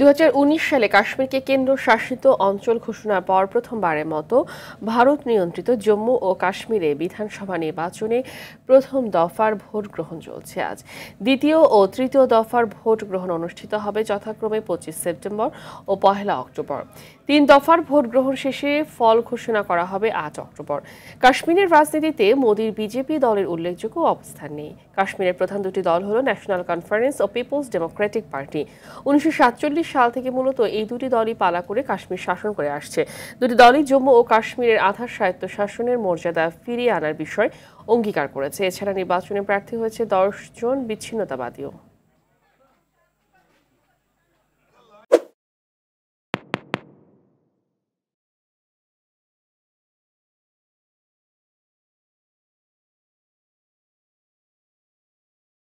2019 সালে কাশ্মীরকে কেন্দ্র শাসিত অঞ্চল ঘোষণার পর প্রথমবারের মতো ভারত নিয়ন্ত্রিত জম্মু ও কাশ্মীরে বিধানসভা নির্বাচনে প্রথম দফার ভোট গ্রহণ চলছে আজ দ্বিতীয় ও তৃতীয় দফার ভোট গ্রহণ অনুষ্ঠিত হবে যথাক্রমে পঁচিশ সেপ্টেম্বর ও পহেলা অক্টোবর তিন দফার ভোট গ্রহণ শেষে ফল ঘোষণা করা হবে আট অক্টোবর কাশ্মীরের রাজনীতিতে মোদীর বিজেপি দলের উল্লেখযোগ্য অবস্থান নেই কাশ্মীরের প্রধান দুটি দল হল ন্যাশনাল কনফারেন্স ও পিপলস ডেমোক্রেটিক পার্টি উনিশশো সাল থেকে মূলত এই দুটি দলই পালা করে কাশ্মীর শাসন করে আসছে দুটি দলই জম্মু ও কাশ্মীরের আধার শাসনের মর্যাদা ফিরিয়ে আনার বিষয় অঙ্গীকার করেছে এছাড়া নির্বাচনে প্রার্থী হয়েছে দশ জন বিচ্ছিন্নতাবাদীও